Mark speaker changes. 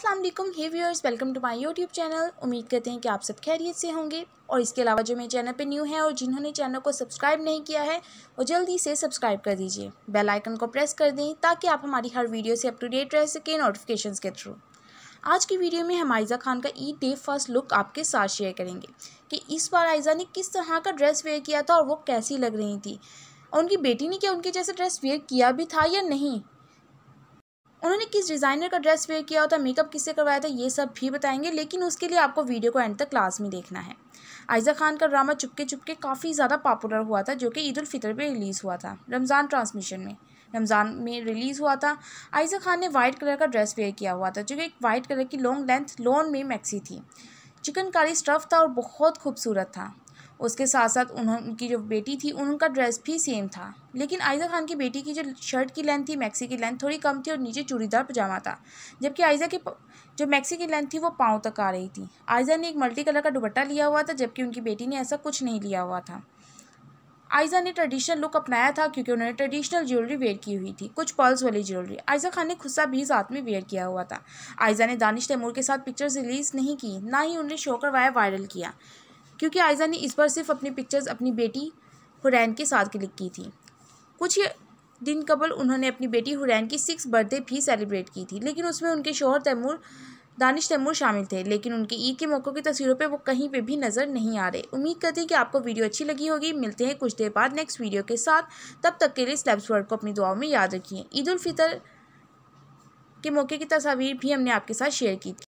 Speaker 1: अस्सलाम वालेकुम हे viewers welcome to my YouTube channel उम्मीद करते हैं कि आप सब खैरियत से होंगे और इसके अलावा जो मेरे चैनल पे न्यू है और जिन्होंने चैनल को सब्सक्राइब नहीं किया है वो जल्दी से सब्सक्राइब कर दीजिए बेल आइकन को प्रेस कर दें ताकि आप हमारी हर वीडियो से अप टू डेट रह सकें नोटिफिकेशन के थ्रू आज की वीडियो में हम आयज़ा खान का ईद डे फर्स्ट लुक आपके साथ शेयर करेंगे कि इस बार आयज़ा ने किस तरह का ड्रेस वेयर किया था और वो कैसी लग रही थी और उनकी बेटी ने क्या उनके जैसे ड्रेस वेयर किया भी था या नहीं उन्होंने किस डिज़ाइनर का ड्रेस वेयर किया होता मेकअप किससे करवाया था ये सब भी बताएंगे लेकिन उसके लिए आपको वीडियो को एंड तक क्लास में देखना है आयजा खान का ड्रामा चुपके चुपके काफ़ी ज़्यादा पॉपुलर हुआ था जो कि ईद उलफ़ितर पर रिलीज़ हुआ था रमज़ान ट्रांसमिशन में रमज़ान में रिलीज़ हुआ था आयजा खान ने वाइट कलर का ड्रेस वेयर किया हुआ था जो कि एक वाइट कलर की लॉन्ग लेंथ लॉन में मैक्सी थी चिकनकारी स्टफ़ था और बहुत खूबसूरत था उसके साथ साथ उनकी जो बेटी थी उनका ड्रेस भी सेम था लेकिन आयजा खान की बेटी की जो शर्ट की लेंथ थी मैक्सी की लेंथ थोड़ी कम थी और नीचे चूड़ीदार पजामा था जबकि आयजा की जो मैक्सी की लेंथ थी वो पाँव तक आ रही थी आयजा ने एक मल्टी कलर का दुपट्टा लिया हुआ था जबकि उनकी बेटी ने ऐसा कुछ नहीं लिया हुआ था आयजा ने ट्रेडिशनल लुक अपनाया था क्योंकि उन्होंने ट्रेडिशनल ज्वेलरी वेयर की हुई थी कुछ पर्ल्स वाली ज्वेलरी आयजा खान ने सा भी साथ में वेयर किया हुआ था आयजा ने दानिश तैमूर के साथ पिक्चर्स रिलीज़ नहीं की ना ही उन्हें शो करवाया वायरल किया क्योंकि आयजा ने इस बार सिर्फ अपनी पिक्चर्स अपनी बेटी हुरैन के साथ क्लिक की थी कुछ दिन कबल उन्होंने अपनी बेटी हुरैन की सिक्स बर्थडे भी सेलिब्रेट की थी लेकिन उसमें उनके शोहर तैमूर दानिश तैमूर शामिल थे लेकिन उनके ईद के मौक़ों की तस्वीरों पर वो कहीं पे भी नज़र नहीं आ रहे उम्मीद करते हैं कि आपको वीडियो अच्छी लगी होगी मिलते हैं कुछ देर बाद नेक्स्ट वीडियो के साथ तब तक के लिए स्लैब्स वर्ड को अपनी दुआओं में याद रखिए ईद उल फितर के मौके की तस्वीर भी हमने आपके साथ शेयर की थी